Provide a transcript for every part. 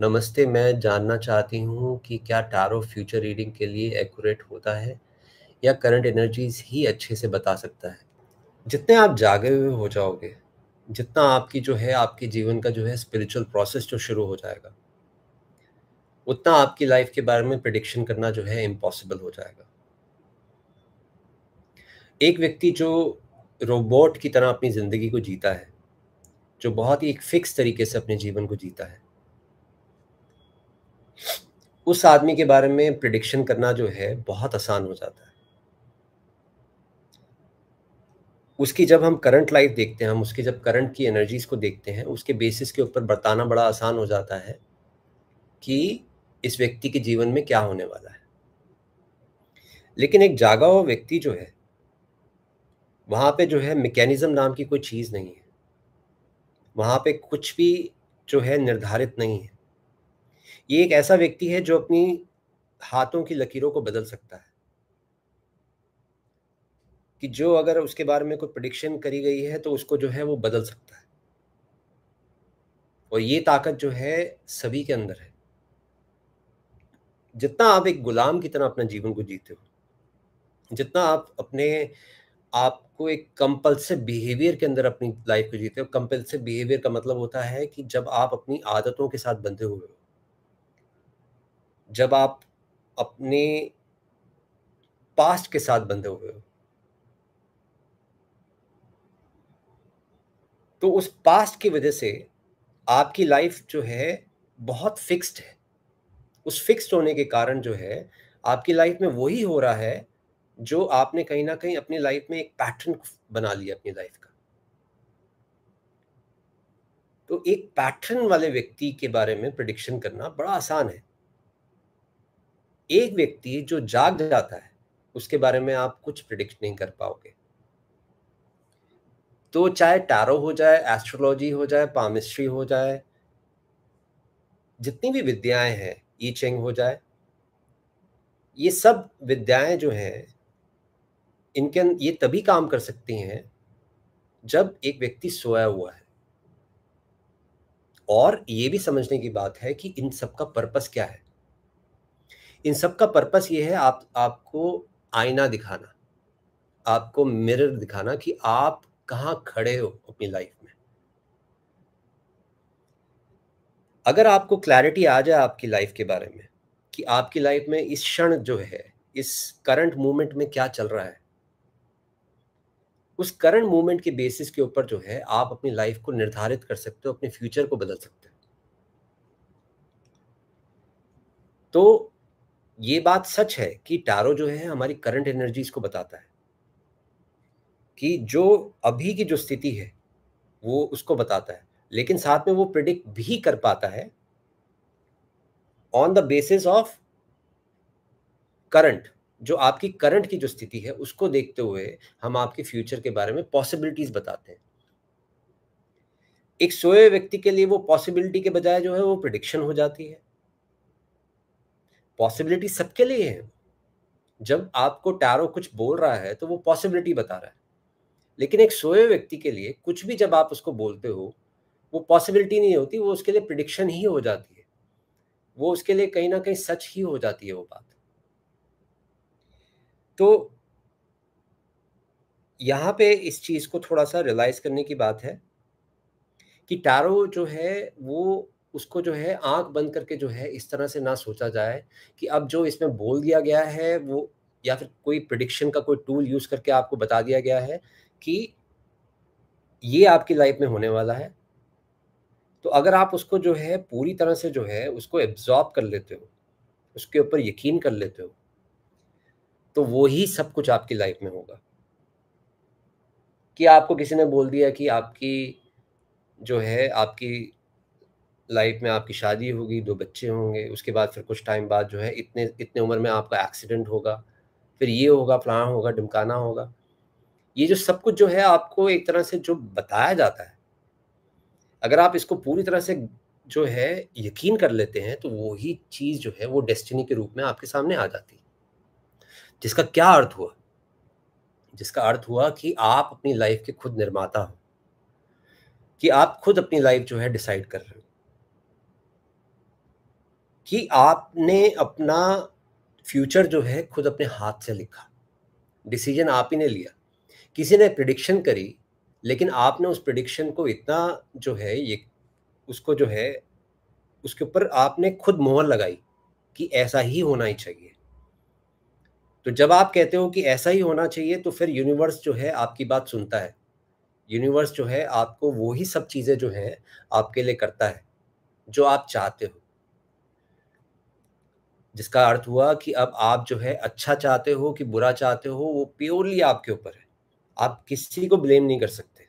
नमस्ते मैं जानना चाहती हूँ कि क्या टारो फ्यूचर रीडिंग के लिए एक्यूरेट होता है या करंट एनर्जीज ही अच्छे से बता सकता है जितने आप जागे हुए हो जाओगे जितना आपकी जो है आपके जीवन का जो है स्पिरिचुअल प्रोसेस जो शुरू हो जाएगा उतना आपकी लाइफ के बारे में प्रडिक्शन करना जो है इम्पॉसिबल हो जाएगा एक व्यक्ति जो रोबोट की तरह अपनी ज़िंदगी को जीता है जो बहुत ही एक फिक्स तरीके से अपने जीवन को जीता है उस आदमी के बारे में प्रिडिक्शन करना जो है बहुत आसान हो जाता है उसकी जब हम करंट लाइफ देखते हैं हम उसकी जब करंट की एनर्जीज को देखते हैं उसके बेसिस के ऊपर बताना बड़ा आसान हो जाता है कि इस व्यक्ति के जीवन में क्या होने वाला है लेकिन एक जागा हुआ व्यक्ति जो है वहाँ पे जो है मैकेनिज़्म नाम की कोई चीज़ नहीं है वहाँ पे कुछ भी जो है निर्धारित नहीं है ये एक ऐसा व्यक्ति है जो अपनी हाथों की लकीरों को बदल सकता है कि जो अगर उसके बारे में कोई प्रडिक्शन करी गई है तो उसको जो है वो बदल सकता है और ये ताकत जो है सभी के अंदर है जितना आप एक गुलाम की तरह अपना जीवन को जीते हो जितना आप अपने आपको एक कंपल्सिव बिहेवियर के अंदर अपनी लाइफ को जीते हो कंपल्सिव बिहेवियर का मतलब होता है कि जब आप अपनी आदतों के साथ बंधे हुए हो जब आप अपने पास्ट के साथ बंधे हुए हो तो उस पास्ट की वजह से आपकी लाइफ जो है बहुत फिक्स्ड है उस फिक्स्ड होने के कारण जो है आपकी लाइफ में वही हो रहा है जो आपने कहीं ना कहीं अपनी लाइफ में एक पैटर्न बना लिया अपनी लाइफ का तो एक पैटर्न वाले व्यक्ति के बारे में प्रडिक्शन करना बड़ा आसान है एक व्यक्ति जो जाग जाता है उसके बारे में आप कुछ प्रिडिक्ट नहीं कर पाओगे तो चाहे टैरो हो जाए एस्ट्रोलॉजी हो जाए पामिस्ट्री हो जाए जितनी भी विद्याएं हैं ई चेंग हो जाए ये सब विद्याएं जो हैं इनके अं-, ये तभी काम कर सकती हैं जब एक व्यक्ति सोया हुआ है और ये भी समझने की बात है कि इन सब का पर्पस क्या है इन सब का पर्पस ये है आप आपको आईना दिखाना आपको मिरर दिखाना कि आप कहाँ खड़े हो अपनी लाइफ में अगर आपको क्लैरिटी आ जाए आपकी लाइफ के बारे में कि आपकी लाइफ में इस क्षण जो है इस करंट मूवमेंट में क्या चल रहा है उस करंट मूवमेंट के बेसिस के ऊपर जो है आप अपनी लाइफ को निर्धारित कर सकते हो अपने फ्यूचर को बदल सकते हो तो ये बात सच है कि टारो जो है हमारी करंट एनर्जीज को बताता है कि जो अभी की जो स्थिति है वो उसको बताता है लेकिन साथ में वो प्रिडिक्ट भी कर पाता है on the basis of current जो आपकी करंट की जो स्थिति है उसको देखते हुए हम आपके फ्यूचर के बारे में पॉसिबिलिटीज बताते हैं एक सोए व्यक्ति के लिए वो पॉसिबिलिटी के बजाय जो है वो प्रिडिक्शन हो जाती है पॉसिबिलिटी सबके लिए है जब आपको टैरो कुछ बोल रहा है तो वो पॉसिबिलिटी बता रहा है लेकिन एक सोए व्यक्ति के लिए कुछ भी जब आप उसको बोलते हो वो पॉसिबिलिटी नहीं होती वो उसके लिए प्रिडिक्शन ही हो जाती है वो उसके लिए कहीं ना कहीं सच ही हो जाती है वो बात तो यहाँ पे इस चीज़ को थोड़ा सा रियलाइज करने की बात है कि टैरो जो है वो उसको जो है आंख बंद करके जो है इस तरह से ना सोचा जाए कि अब जो इसमें बोल दिया गया है वो या फिर कोई प्रडिक्शन का कोई टूल यूज करके आपको बता दिया गया है कि ये आपकी लाइफ में होने वाला है तो अगर आप उसको जो है पूरी तरह से जो है उसको एब्जॉर्ब कर लेते हो उसके ऊपर यकीन कर लेते हो तो वो ही सब कुछ आपकी लाइफ में होगा कि आपको किसी ने बोल दिया कि आपकी जो है आपकी लाइफ में आपकी शादी होगी दो बच्चे होंगे उसके बाद फिर कुछ टाइम बाद जो है इतने इतने उम्र में आपका एक्सीडेंट होगा फिर ये होगा फलाना होगा डमकाना होगा ये जो सब कुछ जो है आपको एक तरह से जो बताया जाता है अगर आप इसको पूरी तरह से जो है यकीन कर लेते हैं तो वही चीज़ जो है वो डेस्टिनी के रूप में आपके सामने आ जाती है जिसका क्या अर्थ हुआ जिसका अर्थ हुआ कि आप अपनी लाइफ के खुद निर्माता हो कि आप खुद अपनी लाइफ जो है डिसाइड कर रहे हो कि आपने अपना फ्यूचर जो है खुद अपने हाथ से लिखा डिसीजन आप ही ने लिया किसी ने प्रिडिक्शन करी लेकिन आपने उस प्रिडिक्शन को इतना जो है ये उसको जो है उसके ऊपर आपने खुद मोहर लगाई कि ऐसा ही होना ही चाहिए तो जब आप कहते हो कि ऐसा ही होना चाहिए तो फिर यूनिवर्स जो है आपकी बात सुनता है यूनिवर्स जो है आपको वो ही सब चीज़ें जो हैं आपके लिए करता है जो आप चाहते हो जिसका अर्थ हुआ कि अब आप जो है अच्छा चाहते हो कि बुरा चाहते हो वो प्योरली आपके ऊपर है आप किसी को ब्लेम नहीं कर सकते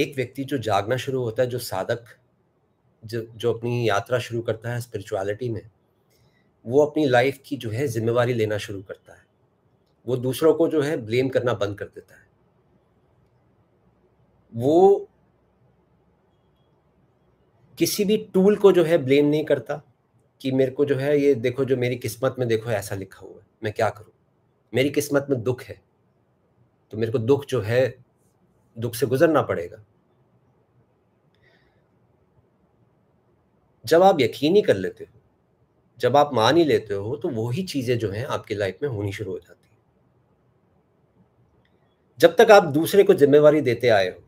एक व्यक्ति जो जागना शुरू होता है जो साधक जो जो अपनी यात्रा शुरू करता है स्पिरिचुअलिटी में वो अपनी लाइफ की जो है जिम्मेवारी लेना शुरू करता है वो दूसरों को जो है ब्लेम करना बंद कर देता है वो किसी भी टूल को जो है ब्लेम नहीं करता कि मेरे को जो है ये देखो जो मेरी किस्मत में देखो ऐसा लिखा हुआ है मैं क्या करूँ मेरी किस्मत में दुख है तो मेरे को दुख जो है दुख से गुजरना पड़ेगा जब आप यकीन ही कर लेते हो जब आप मान ही लेते हो तो वही चीज़ें जो हैं आपकी लाइफ में होनी शुरू हो जाती हैं जब तक आप दूसरे को जिम्मेवारी देते आए हो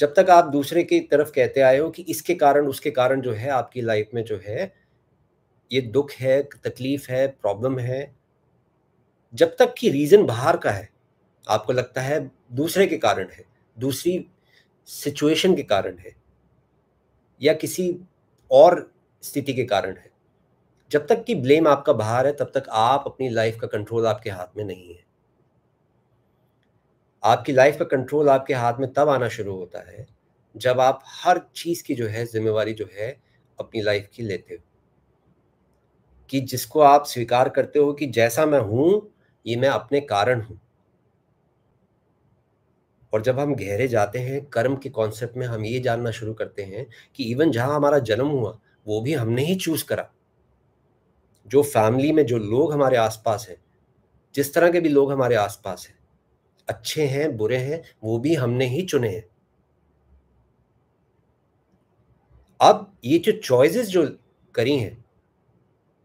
जब तक आप दूसरे की तरफ कहते आए हो कि इसके कारण उसके कारण जो है आपकी लाइफ में जो है ये दुख है तकलीफ है प्रॉब्लम है जब तक कि रीज़न बाहर का है आपको लगता है दूसरे के कारण है दूसरी सिचुएशन के कारण है या किसी और स्थिति के कारण है जब तक कि ब्लेम आपका बाहर है तब तक आप अपनी लाइफ का कंट्रोल आपके हाथ में नहीं है आपकी लाइफ का कंट्रोल आपके हाथ में तब आना शुरू होता है जब आप हर चीज़ की जो है जिम्मेवारी जो है अपनी लाइफ की लेते हो कि जिसको आप स्वीकार करते हो कि जैसा मैं हूं ये मैं अपने कारण हूं और जब हम गहरे जाते हैं कर्म के कॉन्सेप्ट में हम ये जानना शुरू करते हैं कि इवन जहां हमारा जन्म हुआ वो भी हमने ही चूज करा जो फैमिली में जो लोग हमारे आसपास हैं जिस तरह के भी लोग हमारे आसपास हैं अच्छे हैं बुरे हैं वो भी हमने ही चुने हैं अब ये जो चॉइसेस जो करी हैं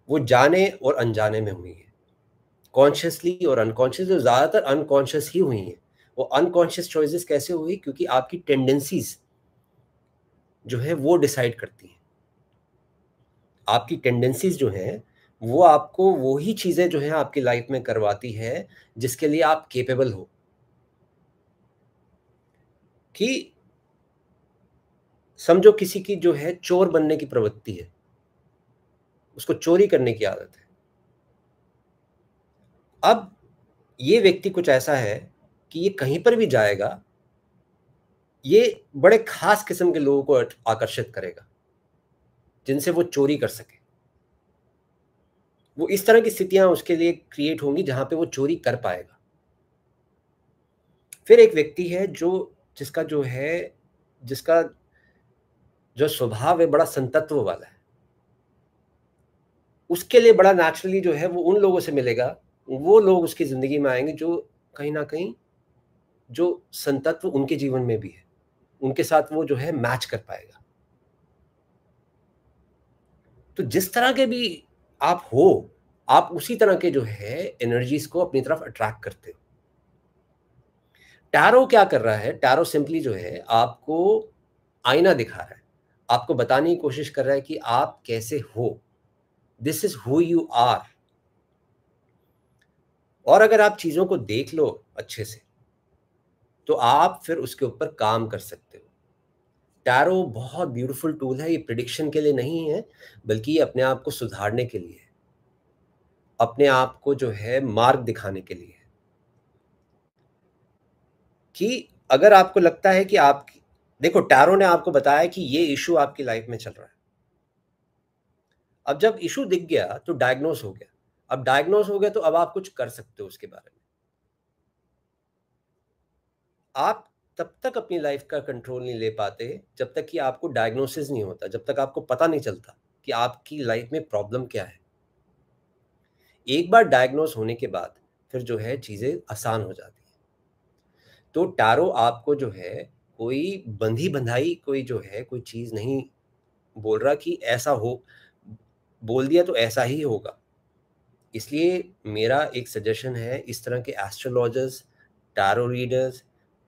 वो जाने और अनजाने में हुई हैं कॉन्शियसली और अनकॉन्शियस जो ज़्यादातर अनकॉन्शियस ही हुई हैं वो अनकॉन्शियस चॉइसेस कैसे हुई क्योंकि आपकी टेंडेंसीज जो है वो डिसाइड करती हैं आपकी टेंडेंसीज जो हैं वो आपको वही चीज़ें जो हैं आपकी लाइफ में करवाती है जिसके लिए आप केपेबल हो कि समझो किसी की जो है चोर बनने की प्रवृत्ति है उसको चोरी करने की आदत है अब ये व्यक्ति कुछ ऐसा है कि ये कहीं पर भी जाएगा ये बड़े खास किस्म के लोगों को आकर्षित करेगा जिनसे वो चोरी कर सके वो इस तरह की स्थितियां उसके लिए क्रिएट होंगी जहां पे वो चोरी कर पाएगा फिर एक व्यक्ति है जो जिसका जो है जिसका जो स्वभाव है बड़ा संतत्व वाला है उसके लिए बड़ा नेचुरली जो है वो उन लोगों से मिलेगा वो लोग उसकी ज़िंदगी में आएंगे जो कहीं ना कहीं जो संतत्व उनके जीवन में भी है उनके साथ वो जो है मैच कर पाएगा तो जिस तरह के भी आप हो आप उसी तरह के जो है एनर्जीज को अपनी तरफ अट्रैक्ट करते हो टैरो क्या कर रहा है टैरो सिंपली जो है आपको आईना दिखा रहा है आपको बताने की कोशिश कर रहा है कि आप कैसे हो this is who you are और अगर आप चीज़ों को देख लो अच्छे से तो आप फिर उसके ऊपर काम कर सकते हो टैरो बहुत ब्यूटीफुल टूल है ये प्रिडिक्शन के लिए नहीं है बल्कि ये अपने आप को सुधारने के लिए अपने आप को जो है मार्ग दिखाने के लिए कि अगर आपको लगता है कि आप देखो टैरो ने आपको बताया कि ये इशू आपकी लाइफ में चल रहा है अब जब इशू दिख गया तो डायग्नोस हो गया अब डायग्नोस हो गया तो अब आप कुछ कर सकते हो उसके बारे में आप तब तक अपनी लाइफ का कंट्रोल नहीं ले पाते जब तक कि आपको डायग्नोसिस नहीं होता जब तक आपको पता नहीं चलता कि आपकी लाइफ में प्रॉब्लम क्या है एक बार डायग्नोस होने के बाद फिर जो है चीज़ें आसान हो जाती तो टारो आपको जो है कोई बंधी बंधाई कोई जो है कोई चीज़ नहीं बोल रहा कि ऐसा हो बोल दिया तो ऐसा ही होगा इसलिए मेरा एक सजेशन है इस तरह के astrologers tarot readers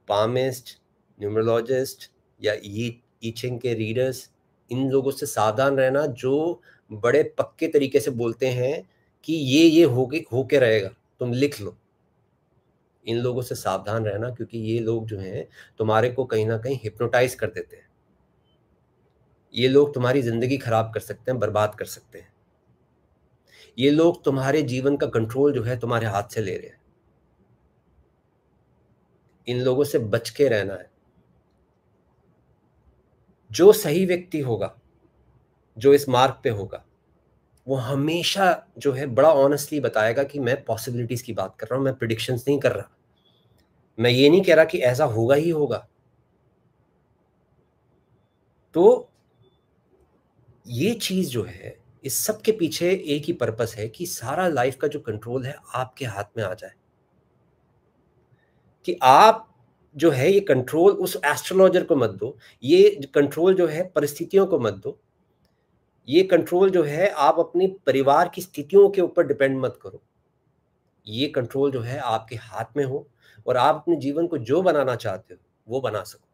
palmist numerologist या ईचिंग के रीडर्स इन लोगों से सावधान रहना जो बड़े पक्के तरीके से बोलते हैं कि ये ये हो के हो के रहेगा तुम लिख लो इन लोगों से सावधान रहना क्योंकि ये लोग जो हैं तुम्हारे को कहीं ना कहीं हिप्नोटाइज कर देते हैं ये लोग तुम्हारी ज़िंदगी खराब कर सकते हैं बर्बाद कर सकते हैं ये लोग तुम्हारे जीवन का कंट्रोल जो है तुम्हारे हाथ से ले रहे हैं इन लोगों से बच के रहना है जो सही व्यक्ति होगा जो इस मार्ग पे होगा वो हमेशा जो है बड़ा ऑनेस्टली बताएगा कि मैं पॉसिबिलिटीज़ की बात कर रहा हूं मैं प्रिडिक्शंस नहीं कर रहा मैं ये नहीं कह रहा कि ऐसा होगा ही होगा तो ये चीज जो है इस सब के पीछे एक ही पर्पस है कि सारा लाइफ का जो कंट्रोल है आपके हाथ में आ जाए कि आप जो है ये कंट्रोल उस एस्ट्रोलॉजर को मत दो ये कंट्रोल जो है परिस्थितियों को मत दो ये कंट्रोल जो है आप अपने परिवार की स्थितियों के ऊपर डिपेंड मत करो ये कंट्रोल जो है आपके हाथ में हो और आप अपने जीवन को जो बनाना चाहते हो वो बना सको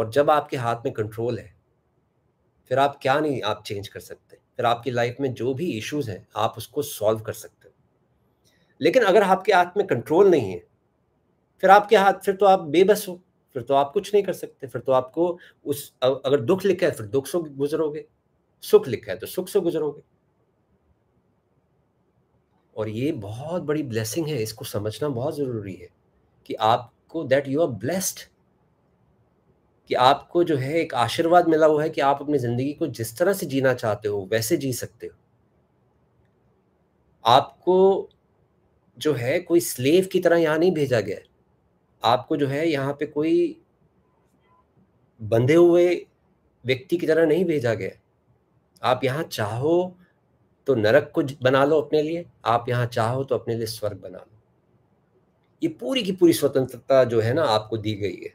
और जब आपके हाथ में कंट्रोल है फिर आप क्या नहीं आप चेंज कर सकते फिर आपकी लाइफ में जो भी इश्यूज हैं आप उसको सॉल्व कर सकते हो लेकिन अगर आपके हाथ में कंट्रोल नहीं है फिर आपके हाथ फिर तो आप बेबस हो फिर तो आप कुछ नहीं कर सकते फिर तो आपको उस अगर दुख लिखा है फिर दुख से गुजरोगे सुख लिखा है तो सुख से गुजरोगे और ये बहुत बड़ी ब्लेसिंग है इसको समझना बहुत ज़रूरी है कि आपको दैट यू आर ब्लेस्ड कि आपको जो है एक आशीर्वाद मिला हुआ है कि आप अपनी ज़िंदगी को जिस तरह से जीना चाहते हो वैसे जी सकते हो आपको जो है कोई स्लेव की तरह यहाँ नहीं भेजा गया आपको जो है यहाँ पे कोई बंधे हुए व्यक्ति की तरह नहीं भेजा गया आप यहाँ चाहो तो नरक को बना लो अपने लिए आप यहाँ चाहो तो अपने लिए स्वर्ग बना लो ये पूरी की पूरी स्वतंत्रता जो है ना आपको दी गई है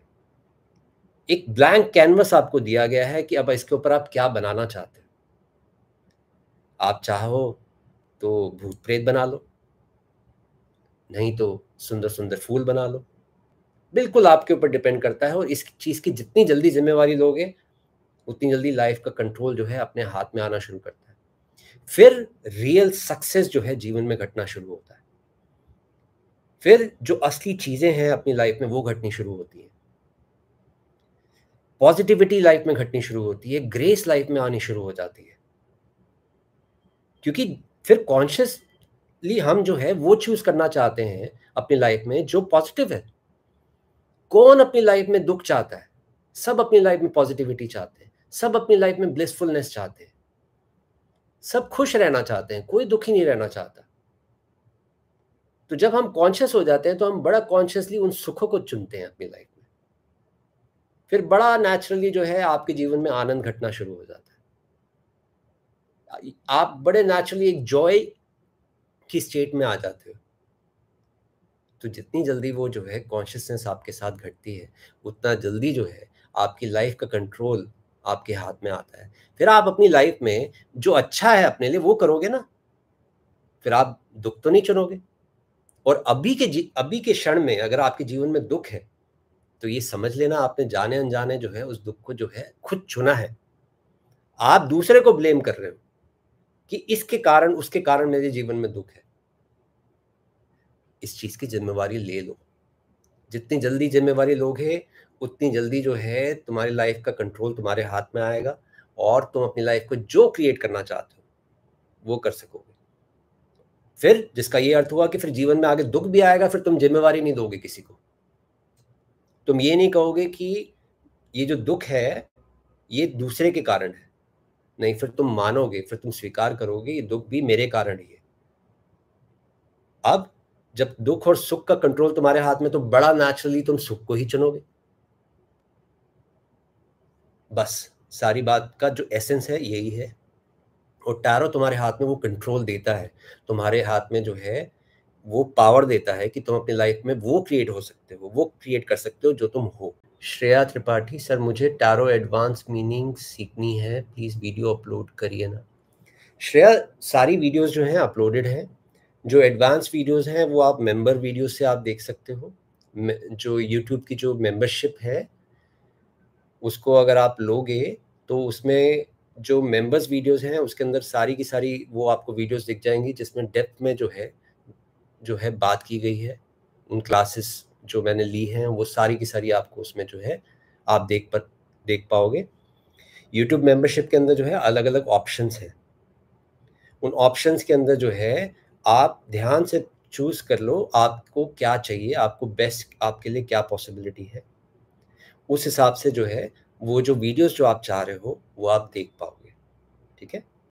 एक ब्लैंक कैनवस आपको दिया गया है कि अब इसके ऊपर आप क्या बनाना चाहते हैं आप चाहो तो भूत प्रेत बना लो नहीं तो सुंदर सुंदर फूल बना लो बिल्कुल आपके ऊपर डिपेंड करता है और इस चीज़ की जितनी जल्दी जिम्मेवारी लोगे उतनी जल्दी लाइफ का कंट्रोल जो है अपने हाथ में आना शुरू करता है फिर रियल सक्सेस जो है जीवन में घटना शुरू होता है फिर जो असली चीजें हैं अपनी लाइफ में वो घटनी शुरू होती हैं पॉजिटिविटी लाइफ में घटनी शुरू होती है ग्रेस लाइफ में आनी शुरू हो जाती है क्योंकि फिर कॉन्शियसली हम जो है वो चूज करना चाहते हैं अपनी लाइफ में जो पॉजिटिव है कौन अपनी लाइफ में दुख चाहता है सब अपनी लाइफ में पॉजिटिविटी चाहते हैं सब अपनी लाइफ में ब्लिसफुलनेस चाहते हैं सब खुश रहना चाहते हैं कोई दुखी नहीं रहना चाहता तो जब हम कॉन्शियस हो जाते हैं तो हम बड़ा कॉन्शियसली उन सुखों को चुनते हैं अपनी लाइफ में फिर बड़ा नेचुरली जो है आपके जीवन में आनंद घटना शुरू हो जाता है आप बड़े नेचुरली एक जॉय की स्टेट में आ जाते हो तो जितनी जल्दी वो जो है कॉन्शियसनेस आपके साथ घटती है उतना जल्दी जो है आपकी लाइफ का कंट्रोल आपके हाथ में आता है फिर आप अपनी लाइफ में जो अच्छा है अपने लिए वो करोगे ना फिर आप दुख तो नहीं चुनोगे और अभी के अभी के क्षण में अगर आपके जीवन में दुख है तो ये समझ लेना आपने जाने अनजाने जो है उस दुख को जो है खुद चुना है आप दूसरे को ब्लेम कर रहे हो कि इसके कारण उसके कारण मेरे जीवन में दुख है इस चीज की जिम्मेवारी ले लो जितनी जल्दी जिम्मेवारी लोगे उतनी जल्दी जो है तुम्हारी लाइफ का कंट्रोल तुम्हारे हाथ में आएगा और तुम अपनी लाइफ को जो क्रिएट करना चाहते हो वो कर सकोगे फिर जिसका ये अर्थ हुआ कि फिर जीवन में आगे दुख भी आएगा फिर तुम जिम्मेवारी नहीं दोगे किसी को तुम ये नहीं कहोगे कि ये जो दुख है ये दूसरे के कारण है नहीं फिर तुम मानोगे फिर तुम स्वीकार करोगे ये दुख भी मेरे कारण ही है अब जब दुख और सुख का कंट्रोल तुम्हारे हाथ में तो बड़ा नेचुरली तुम सुख को ही चुनोगे बस सारी बात का जो एसेंस है यही है और टैरो तुम्हारे हाथ में वो कंट्रोल देता है तुम्हारे हाथ में जो है वो पावर देता है कि तुम अपनी लाइफ में वो क्रिएट हो सकते हो वो क्रिएट कर सकते हो जो तुम हो श्रेया त्रिपाठी सर मुझे टैरो एडवांस मीनिंग सीखनी है प्लीज़ वीडियो अपलोड करिए ना श्रेया सारी वीडियोस जो हैं अपलोडेड हैं जो एडवांस वीडियोस हैं वो आप मेंबर वीडियो से आप देख सकते हो जो यूट्यूब की जो मेंबरशिप है उसको अगर आप लोगे तो उसमें जो मेंबर्स वीडियोस हैं उसके अंदर सारी की सारी वो आपको वीडियोस दिख जाएंगी जिसमें डेप्थ में जो है जो है बात की गई है उन क्लासेस जो मैंने ली हैं वो सारी की सारी आपको उसमें जो है आप देख पर देख पाओगे यूट्यूब मेंबरशिप के अंदर जो है अलग अलग ऑप्शंस हैं उन ऑप्शंस के अंदर जो है आप ध्यान से चूज़ कर लो आपको क्या चाहिए आपको बेस्ट आपके लिए क्या पॉसिबिलिटी है उस हिसाब से जो है वो जो वीडियोस जो आप चाह रहे हो वो आप देख पाओगे ठीक है